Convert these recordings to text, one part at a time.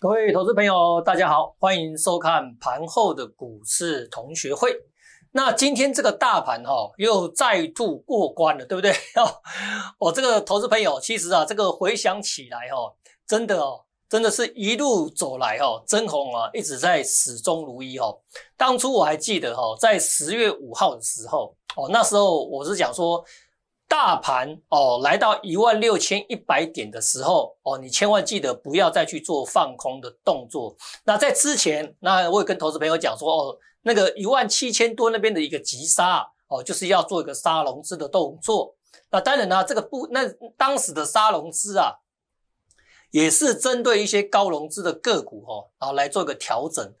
各位投资朋友，大家好，欢迎收看盘后的股市同学会。那今天这个大盘哈，又再度过关了，对不对？哦，我这个投资朋友，其实啊，这个回想起来哈，真的哦，真的是一路走来哈，真红啊一直在始终如一哈。当初我还记得哈，在十月五号的时候哦，那时候我是讲说。大盘哦，来到一万六千一百点的时候哦，你千万记得不要再去做放空的动作。那在之前，那我也跟投资朋友讲说哦，那个一万七千多那边的一个急杀哦，就是要做一个杀融资的动作。那当然呢，这个不那当时的杀融资啊，也是针对一些高融资的个股哦，然后来做一个调整。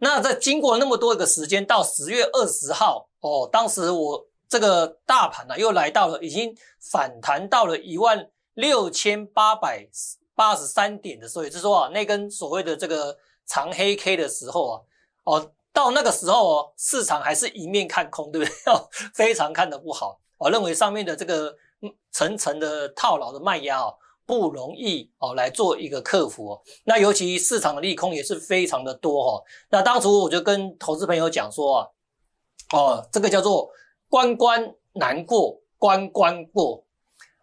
那在经过那么多一个时间，到十月二十号哦，当时我。这个大盘啊，又来到了已经反弹到了一万六千八百八十三点的时候，也就是说啊，那根所谓的这个长黑 K 的时候啊，哦，到那个时候哦，市场还是一面看空，对不对？非常看的不好。我认为上面的这个层层的套牢的卖压哦。不容易哦来做一个克服。那尤其市场的利空也是非常的多哈。那当初我就跟投资朋友讲说啊，哦，这个叫做。关关难过，关关过，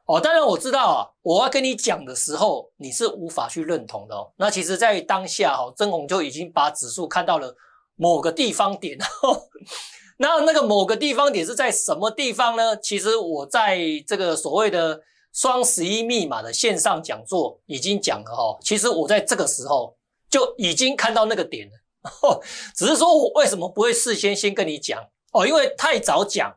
哦，当然我知道啊，我要跟你讲的时候，你是无法去认同的哦。那其实，在当下哈，曾巩就已经把指数看到了某个地方点，然后，那那个某个地方点是在什么地方呢？其实我在这个所谓的双十一密码的线上讲座已经讲了哈。其实我在这个时候就已经看到那个点了，哦、只是说，我为什么不会事先先跟你讲哦？因为太早讲。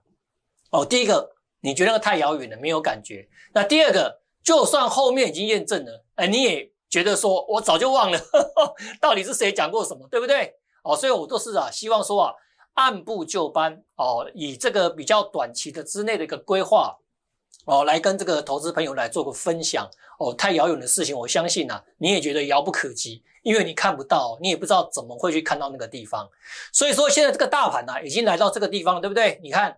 哦，第一个你觉得太遥远了，没有感觉。那第二个，就算后面已经验证了，哎，你也觉得说我早就忘了，到底是谁讲过什么，对不对？哦，所以我都是啊，希望说啊，按部就班哦，以这个比较短期的之内的一个规划哦，来跟这个投资朋友来做个分享哦。太遥远的事情，我相信啊，你也觉得遥不可及，因为你看不到，你也不知道怎么会去看到那个地方。所以说，现在这个大盘呢，已经来到这个地方了，对不对？你看。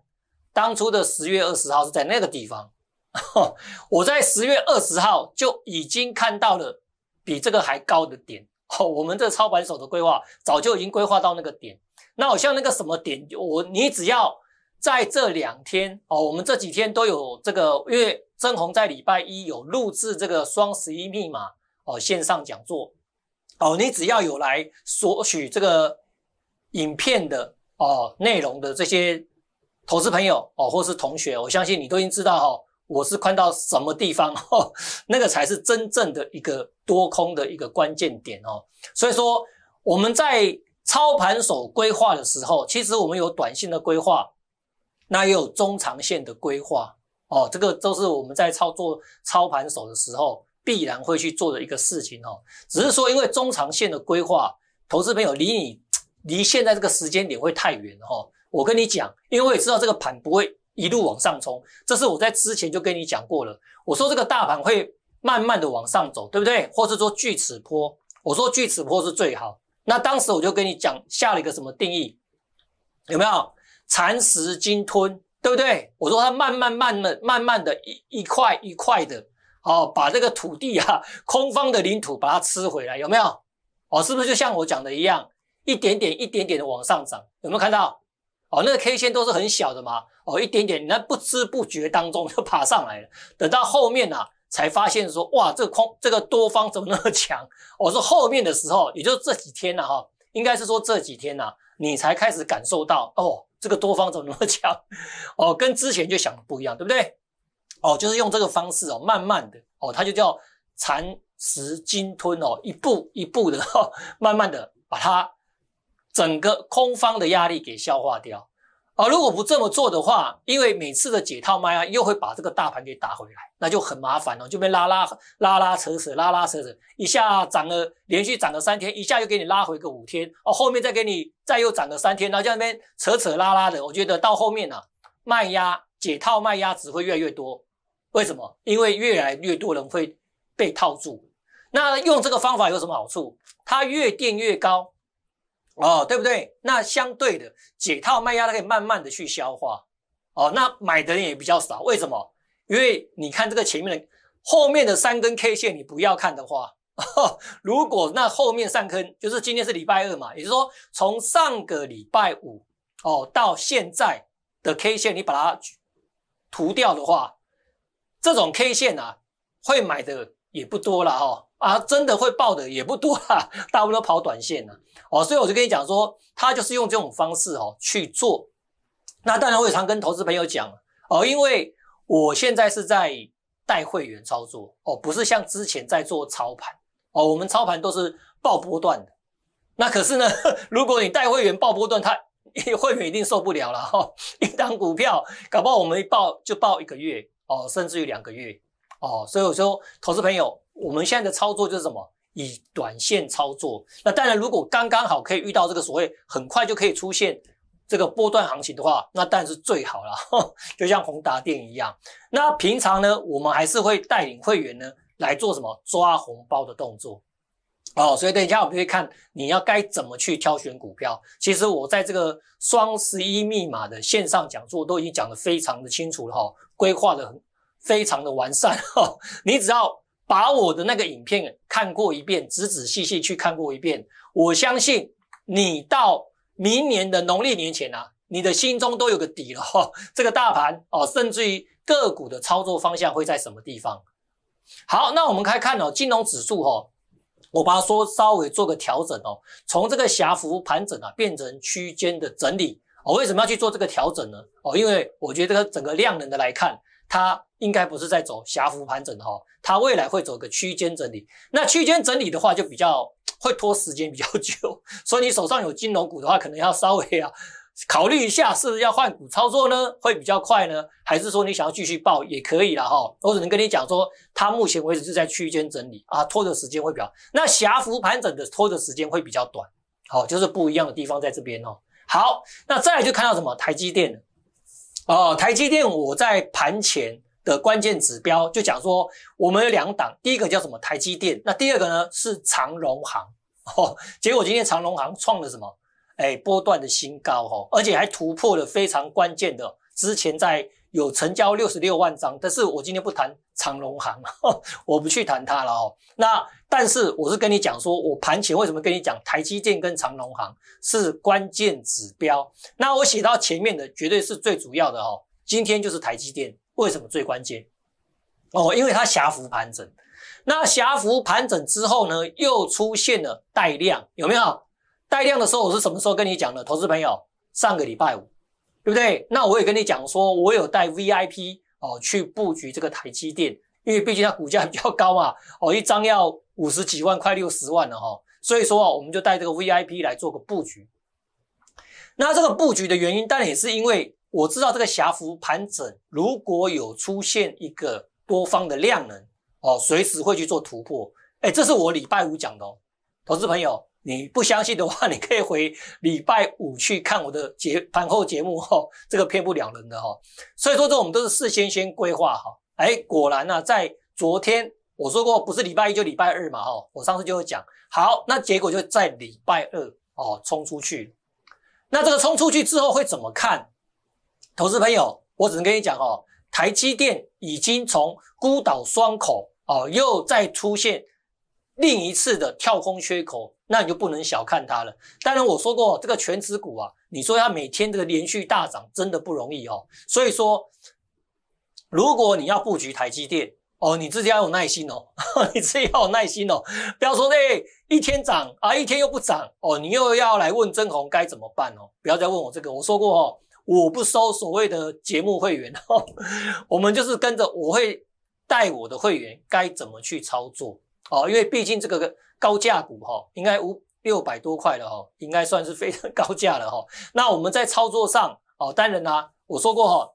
当初的十月二十号是在那个地方，我在十月二十号就已经看到了比这个还高的点。哦，我们这操盘手的规划早就已经规划到那个点。那好像那个什么点，我你只要在这两天哦，我们这几天都有这个，因为正弘在礼拜一有录制这个双十一密码哦线上讲座哦，你只要有来索取这个影片的哦内容的这些。投资朋友哦，或是同学，我相信你都已经知道哈，我是宽到什么地方哈，那个才是真正的一个多空的一个关键点哦。所以说，我们在操盘手规划的时候，其实我们有短线的规划，那也有中长线的规划哦。这个都是我们在操作操盘手的时候必然会去做的一个事情哦。只是说，因为中长线的规划，投资朋友离你离现在这个时间点会太远哈。我跟你讲，因为我也知道这个盘不会一路往上冲，这是我在之前就跟你讲过了。我说这个大盘会慢慢的往上走，对不对？或是说锯齿坡？我说锯齿坡是最好。那当时我就跟你讲，下了一个什么定义？有没有蚕食鲸吞？对不对？我说它慢慢、慢慢、慢慢的一一块一块的，哦，把这个土地啊，空方的领土把它吃回来，有没有？哦，是不是就像我讲的一样，一点点、一点点的往上涨？有没有看到？哦，那个 K 线都是很小的嘛，哦，一点点，那不知不觉当中 就爬上来了。等到后面呐，才发现说，哇，这空这个多方怎么那么强？我说后面的时候，也就这几天呐，哈，应该是说这几天呐，你才开始感受到，哦，这个多方怎么那么强？哦，跟之前就想的不一样，对不对？哦，就是用这个方式哦，慢慢的，哦，它就叫蚕食鲸吞哦，一步一步的，哈，慢慢的把它。整个空方的压力给消化掉，而如果不这么做的话，因为每次的解套卖压又会把这个大盘给打回来，那就很麻烦了，就被拉拉拉拉扯扯拉拉扯扯，一下涨了连续涨了三天，一下又给你拉回个五天，哦，后面再给你再又涨了三天，然后在那边扯扯拉拉的，我觉得到后面呢，卖压解套卖压只会越来越多，为什么？因为越来越多人会被套住。那用这个方法有什么好处？它越垫越高。哦，对不对？那相对的解套卖压，它可以慢慢的去消化。哦，那买的人也比较少，为什么？因为你看这个前面的后面的三根 K 线，你不要看的话，如果那后面三根就是今天是礼拜二嘛，也就是说从上个礼拜五哦到现在的 K 线，你把它涂掉的话，这种 K 线啊会买的。也不多了哈啊，真的会爆的也不多了，大部分都跑短线了哦，所以我就跟你讲说，他就是用这种方式哦去做。那当然我也常跟投资朋友讲哦，因为我现在是在带会员操作哦，不是像之前在做操盘哦，我们操盘都是报波段的。那可是呢，如果你带会员报波段，他会员一定受不了了哈，一档股票搞不好我们一报就报一个月哦，甚至于两个月。哦，所以我说，投资朋友，我们现在的操作就是什么？以短线操作。那当然，如果刚刚好可以遇到这个所谓很快就可以出现这个波段行情的话，那当然是最好了。就像宏达电一样。那平常呢，我们还是会带领会员呢来做什么抓红包的动作。哦，所以等一下我们会看你要该怎么去挑选股票。其实我在这个双十一密码的线上讲座都已经讲得非常的清楚了哈，规划得很。非常的完善哈，你只要把我的那个影片看过一遍，仔仔细细去看过一遍，我相信你到明年的农历年前呐，你的心中都有个底了哈。这个大盘哦，甚至于个股的操作方向会在什么地方？好，那我们开看哦，金融指数哈，我把它说稍微做个调整哦，从这个狭幅盘整啊，变成区间的整理哦。为什么要去做这个调整呢？哦，因为我觉得整个量能的来看，它。应该不是在走狭幅盘整哈，它未来会走个区间整理。那区间整理的话，就比较会拖时间比较久。所以你手上有金融股的话，可能要稍微啊考虑一下，是不是要换股操作呢？会比较快呢，还是说你想要继续报也可以了哈？我只能跟你讲说，它目前为止是在区间整理啊，拖的时间会比较。那狭幅盘整的拖的时间会比较短。好，就是不一样的地方在这边哦。好，那再就看到什么？台积电哦，台积电我在盘前。的关键指标就讲说，我们有两档，第一个叫什么台积电，那第二个呢是长荣行。哦，结果今天长荣行创了什么？哎，波段的新高哦，而且还突破了非常关键的，之前在有成交六十六万张，但是我今天不谈长荣行，我不去谈它了哦。那但是我是跟你讲说，我盘前为什么跟你讲台积电跟长荣行是关键指标？那我写到前面的绝对是最主要的哦，今天就是台积电。为什么最关键？哦，因为它狭幅盘整，那狭幅盘整之后呢，又出现了带量，有没有？带量的时候，我是什么时候跟你讲的，投资朋友？上个礼拜五，对不对？那我也跟你讲说，我有带 VIP 哦去布局这个台积电，因为毕竟它股价比较高嘛，哦，一张要五十几万快六十万了哈，所以说啊，我们就带这个 VIP 来做个布局。那这个布局的原因，当然也是因为。我知道这个狭幅盘整，如果有出现一个多方的量能，哦，随时会去做突破。哎，这是我礼拜五讲的，哦，投资朋友，你不相信的话，你可以回礼拜五去看我的节盘后节目，哦，这个骗不了人的，哈。所以说，这我们都是事先先规划，哈。哎，果然呢，在昨天我说过，不是礼拜一就礼拜二嘛，哈，我上次就会讲，好，那结果就在礼拜二，哦，冲出去那这个冲出去之后会怎么看？投资朋友，我只能跟你讲哦，台积电已经从孤岛双口哦，又再出现另一次的跳空缺口，那你就不能小看它了。当然我说过，这个全指股啊，你说它每天这个连续大涨真的不容易哦。所以说，如果你要布局台积电哦，你自己要有耐心哦，你自己要有耐心哦。不要说哎一天涨啊一天又不涨哦，你又要来问真红该怎么办哦？不要再问我这个，我说过哦。我不收所谓的节目会员我们就是跟着我会带我的会员该怎么去操作哦，因为毕竟这个高价股哈，应该五六百多块了哈，应该算是非常 高价了哈。那我们在操作上哦，当然啦，我说过哈，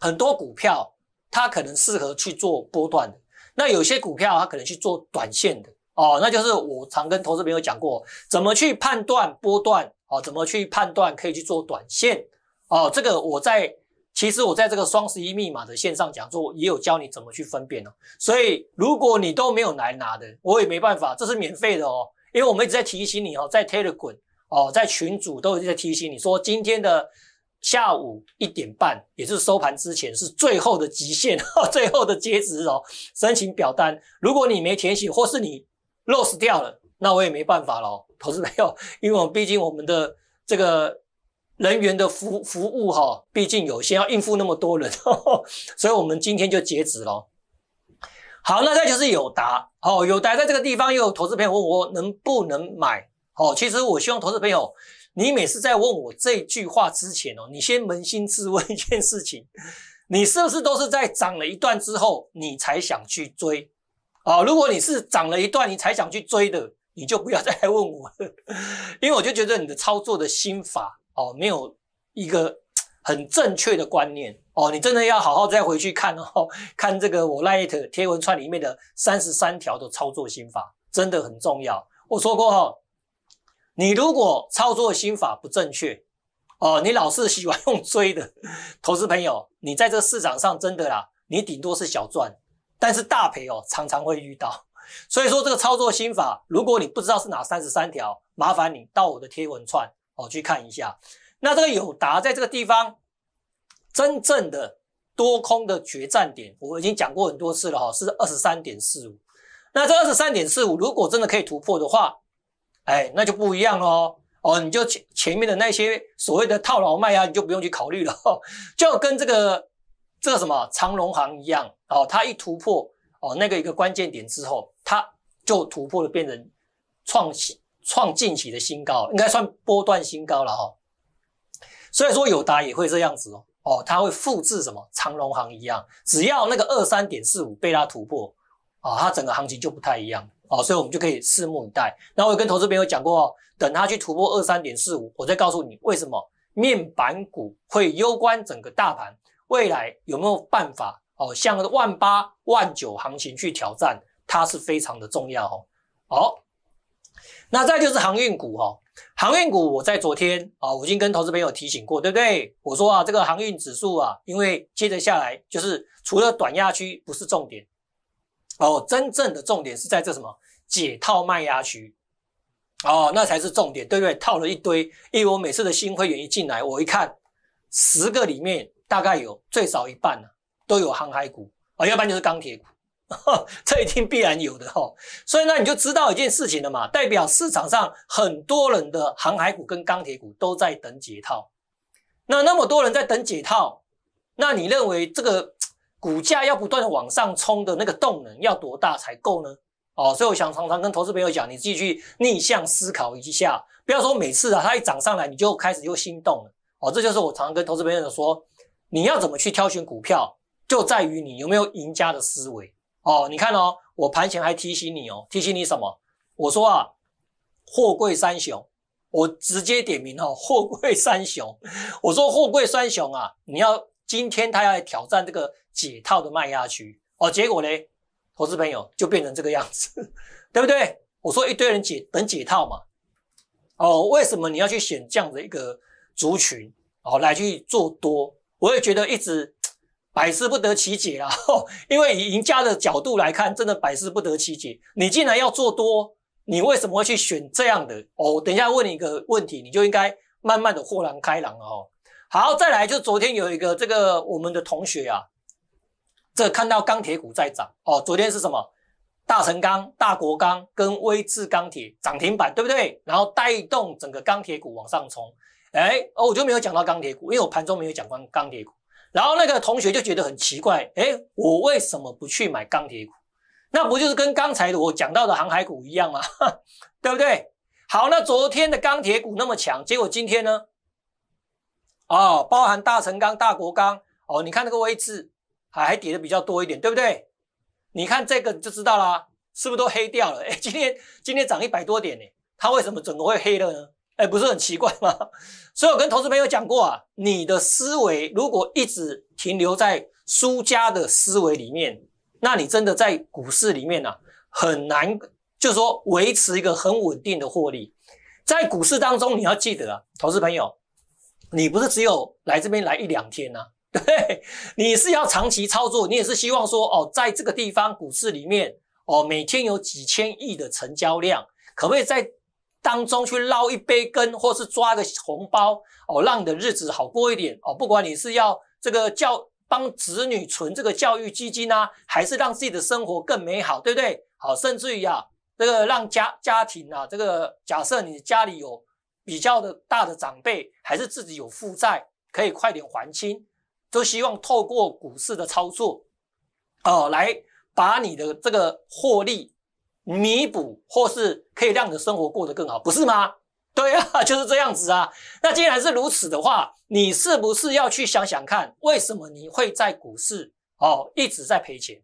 很多股票它可能适合去做波段的，那有些股票它可能去做短线的哦。那就是我常跟投资朋友讲过，怎么去判断波段哦，怎么去判断可以去做短线？哦，这个我在，其实我在这个双十一密码的线上讲座也有教你怎么去分辨哦。所以如果你都没有来拿的，我也没办法，这是免费的哦。因为我们一直在提醒你哦，在 Telegram 哦，在群主都一直在提醒你说，今天的下午一点半，也就是收盘之前是最后的极限，最后的截止哦。申请表单，如果你没填写或是你 l o s t 掉了，那我也没办法了，投资朋友，因为我们毕竟我们的这个。人员的服服务哈，毕竟有先要应付那么多人，所以我们今天就截止了。好，那再就是友达，哦，友达在这个地方又有投资朋友问我能不能买，好，其实我希望投资朋友，你每次在问我这句话之前哦，你先扪心自问一件事情，你是不是都是在涨了一段之后你才想去追？啊，如果你是涨了一段你才想去追的，你就不要再来问我了，因为我就觉得你的操作的心法。哦，没有一个很正确的观念哦，你真的要好好再回去看哦，看这个我 light 贴文串里面的三十三条的操作心法，真的很重要。我说过哈，你如果操作心法不正确，哦，你老是喜欢用追的，投资朋友，你在这市场上真的啦，你顶多是小赚，但是大赔哦常常会遇到。所以说这个操作心法，如果你不知道是哪三十三条，麻烦你到我的贴文串。我去看一下，那这个友达在这个地方，真正的多空的决战点，我已经讲过很多次了哈，是二十三点四五。那这二十三点四五如果真的可以突破的话，哎，那就不一样喽。哦，你就前前面的那些所谓的套牢卖压你就不用去考虑了，就跟这个这个什么长龙行一样，哦，它一突破哦那个一个关键点之后，它就突破了，变成创新。创近期的新高，应该算波段新高了哈。所以说友达也会这样子哦，哦，它会复制什么？长隆行一样，只要那个二三点四五被它突破啊，它整个行情就不太一样哦，所以我们就可以拭目以待。那我跟投资朋友讲过，等它去突破二三点四五，我再告诉你为什么面板股会攸关整个大盘未来有没有办法哦，向万八万九行情去挑战，它是非常的重要哦。好。那再就是航运股哈，航运股我在昨天啊，我已经跟投资朋友提醒过，对不对？我说啊，这个航运指数啊，因为接着下来就是除了短压区不是重点哦，真正的重点是在这什么解套卖压区哦，那才是重点，对不对？套了一堆，因为我每次的新会员一进来，我一看十个里面大概有最少一半呢都有航海股啊，要不然就是钢铁股。这一定必然有的哈，所以那你就知道一件事情了嘛，代表市场上很多人的航海股跟钢铁股都在等解套。那那么多人在等解套，那你认为这个股价要不断往上冲的那个动能要多大才够呢？哦，所以我想常常跟投资朋友讲，你继续逆向思考一下，不要说每次啊它一涨上来你就开始又心动了。哦，这就是我常常跟投资朋友说，你要怎么去挑选股票，就在于你有没有赢家的思维。哦，你看哦，我盘前还提醒你哦，提醒你什么？我说啊，货柜三雄，我直接点名哦，货柜三雄。我说货柜三雄啊，你要今天他要挑战这个解套的卖压区哦，结果呢，投资朋友就变成这个样子，对不对？我说一堆人解等解套嘛，哦，为什么你要去选这样的一个族群哦来去做多？我也觉得一直。百思不得其解啊！因为以赢家的角度来看，真的百思不得其解。你既然要做多，你为什么会去选这样的？哦，等一下问你一个问题，你就应该慢慢的豁然开朗了哦。好，再来，就昨天有一个这个我们的同学啊，这看到钢铁股在涨哦。昨天是什么？大成钢、大国钢跟威智钢铁涨停板，对不对？然后带动整个钢铁股往上冲。哎，哦，我就没有讲到钢铁股，因为我盘中没有讲过钢铁股。然后那个同学就觉得很奇怪，哎，我为什么不去买钢铁股？那不就是跟刚才的我讲到的航海股一样吗？对不对？好，那昨天的钢铁股那么强，结果今天呢？哦，包含大成钢、大国钢，哦，你看那个位置还还跌的比较多一点，对不对？你看这个就知道啦，是不是都黑掉了？哎，今天今天涨一百多点呢，它为什么怎么会黑了呢？哎，不是很奇怪吗？所以我跟投资朋友讲过啊，你的思维如果一直停留在输家的思维里面，那你真的在股市里面呢，很难就是说维持一个很稳定的获利。在股市当中，你要记得啊，投资朋友，你不是只有来这边来一两天呐，对 对？你是要长期操作，你也是希望说哦，在这个地方股市里面哦，每天有几千亿的成交量，可不可以在？当中去捞一杯羹，或是抓个红包哦，让你的日子好过一点哦。不管你是要这个教帮子女存这个教育基金啊，还是让自己的生活更美好，对不对？好，甚至于啊，这个让家家庭啊，这个假设你家里有比较的大的长辈，还是自己有负债，可以快点还清，都希望透过股市的操作，哦，来把你的这个获利。弥补，或是可以让你的生活过得更好，不是吗？对啊，就是这样子啊。那既然是如此的话，你是不是要去想想看，为什么你会在股市哦一直在赔钱，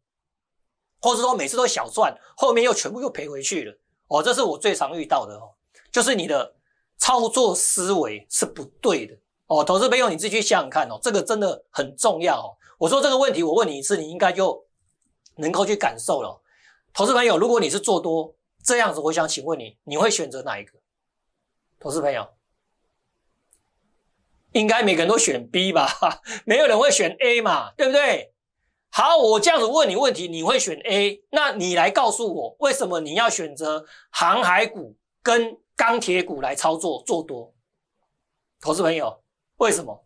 或者说每次都小赚，后面又全部又赔回去了？哦，这是我最常遇到的哦，就是你的操作思维是不对的哦。投资朋友，你自己去想想看哦，这个真的很重要哦。我说这个问题，我问你一次，你应该就能够去感受了。投资朋友，如果你是做多这样子，我想请问你，你会选择哪一个？投资朋友，应该每个人都选 B 吧？没有人会选 A 嘛，对不对？好，我这样子问你问题，你会选 A，那你来告诉我，为什么你要选择航海股跟钢铁股来操作做多？投资朋友，为什么？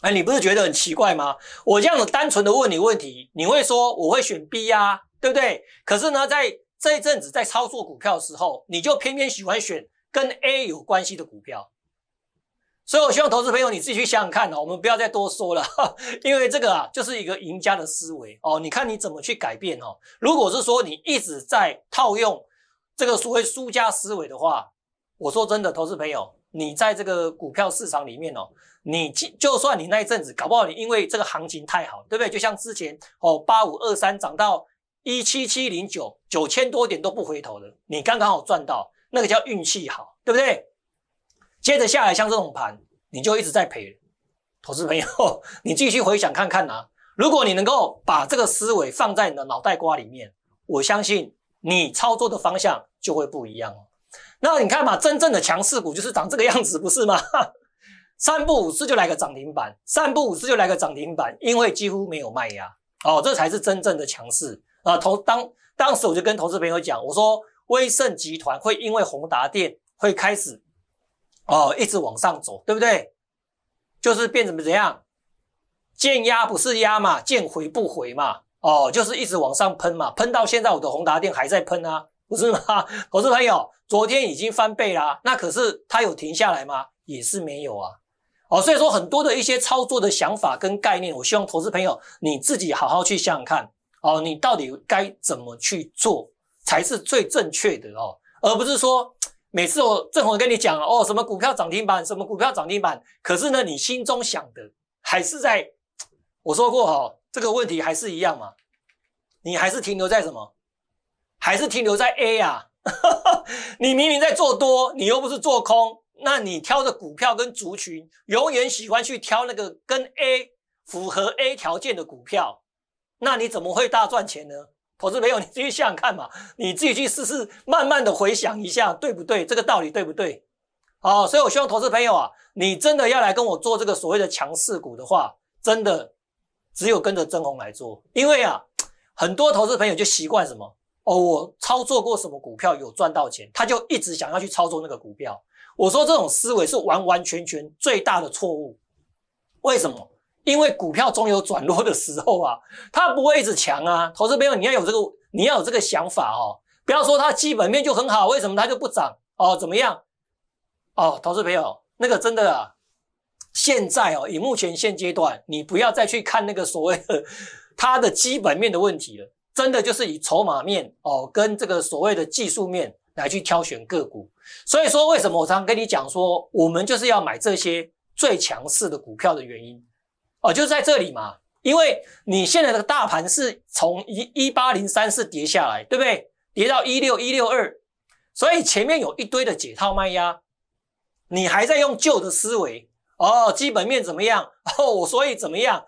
哎，你不是觉得很奇怪吗？我这样子单纯的问你问题，你会说我会选 B 呀？对不对？可是呢，在这一阵子在操作股票的时候，你就偏偏喜欢选跟 A 有关系的股票，所以我希望投资朋友你自己去想想看哦。我们不要再多说了，因为这个啊，就是一个赢家的思维哦。你看你怎么去改变哦？如果是说你一直在套用这个所谓输家思维的话，我说真的，投资朋友，你在这个股票市场里面哦，你就算你那一阵子搞不好你因为这个行情太好，对不对？就像之前哦，八五二三涨到。一七七零九九千多点都不回头的，你刚刚好赚到，那个叫运气好，对不对？接着下来像这种盘，你就一直在赔。投资朋友，你继续回想看看啊。如果你能够把这个思维放在你的脑袋瓜里面，我相信你操作的方向就会不一样了。那你看嘛，真正的强势股就是长这个样子，不是吗？三步五次就来个涨停板，三步五次就来个涨停板，因为几乎没有卖压。哦，这才是真正的强势。啊，投当当时我就跟投资朋友讲，我说威盛集团会因为宏达电会开始，哦，一直往上走，对不对？就是变怎么怎样，见压不是压嘛，见回不回嘛，哦，就是一直往上喷嘛，喷到现在我的宏达电还在喷啊，不是吗？投资朋友，昨天已经翻倍了，那可是它有停下来吗？也是没有啊。哦，所以说很多的一些操作的想法跟概念，我希望投资朋友你自己好好去想想看。哦，你到底该怎么去做才是最正确的哦，而不是说每次我正好跟你讲哦，什么股票涨停板，什么股票涨停板，可是呢，你心中想的还是在我说过哈，这个问题还是一样嘛，你还是停留在什么，还是停留在 A 呀？你明明在做多，你又不是做空，那你挑的股票跟族群永远喜欢去挑那个跟 A 符合 A 条件的股票。那你怎么会大赚钱呢？投资朋友，你自己想想看嘛，你自己去试试，慢慢的回想一下，对不对？这个道理对不对？好，所以我希望投资朋友啊，你真的要来跟我做这个所谓的强势股的话，真的只有跟着增红来做，因为啊，很多投资朋友就习惯什么哦，我操作过什么股票有赚到钱，他就一直想要去操作那个股票。我说这种思维是完完全全最大的错误，为什么？因为股票总有转弱的时候啊，它不会一直强啊。投资朋友，你要有这个，你要有这个想法哦。不要说它基本面就很好，为什么它就不涨？哦，怎么样？哦，投资朋友，那个真的，啊，现在哦，以目前现阶段，你不要再去看那个所谓的 它的基本面的问题了。真的就是以筹码面哦，跟这个所谓的技术面来去挑选个股。所以说，为什么我常跟你讲说，我们就是要买这些最强势的股票的原因。哦，就是在这里嘛，因为你现在这个大盘是从一一八零三四跌下来，对不对？跌到一六一六二，所以前面有一堆的解套卖压，你还在用旧的思维哦，基本面怎么样？哦，所以怎么样？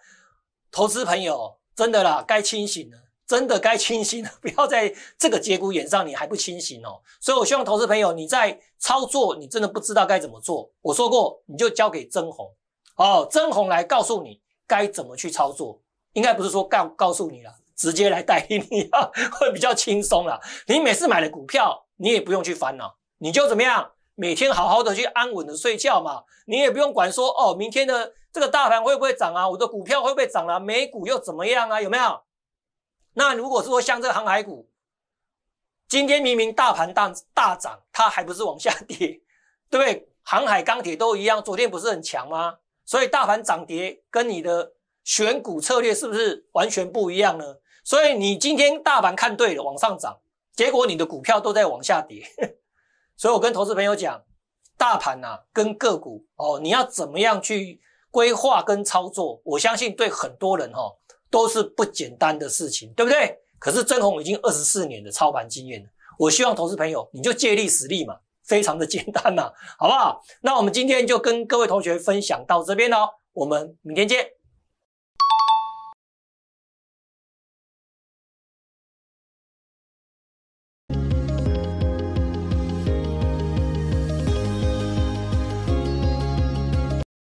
投资朋友，真的啦，该清醒了，真的该清醒了，不要在这个节骨眼上你还不清醒哦。所以我希望投资朋友你在操作，你真的不知道该怎么做。我说过，你就交给曾红哦，曾红来告诉你。该怎么去操作？应该不是说告告诉你了，直接来代替你啊，会比较轻松了。你每次买的股票，你也不用去烦恼，你就怎么样，每天好好的去安稳的睡觉嘛，你也不用管说哦，明天的这个大盘会不会涨啊？我的股票会不会涨啊，美股又怎么样啊？有没有？那如果是说像这个航海股，今天明明大盘大大涨，它还不是往下跌，对不对？航海、钢铁都一样，昨天不是很强吗？所以大盘涨跌跟你的选股策略是不是完全不一样呢？所以你今天大盘看对了往上涨，结果你的股票都在往下跌。所以我跟投资朋友讲，大盘呐跟个股哦，你要怎么样去规划跟操作？我相信对很多人哈都是不简单的事情，对不对？可是曾宏已经二十四年的操盘经验了，我希望投资朋友你就借力使力嘛。非常的简单呐，好不好？那我们今天就跟各位同学分享到这边喽，我们明天见。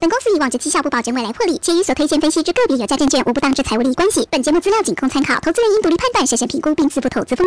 本公司以往站绩效不保，证未来获利，且与所推荐分析之个别有价证券无不当之财务利益关系。本节目资料仅供参考，投资人应独立判断、审慎评估并自负投资风险。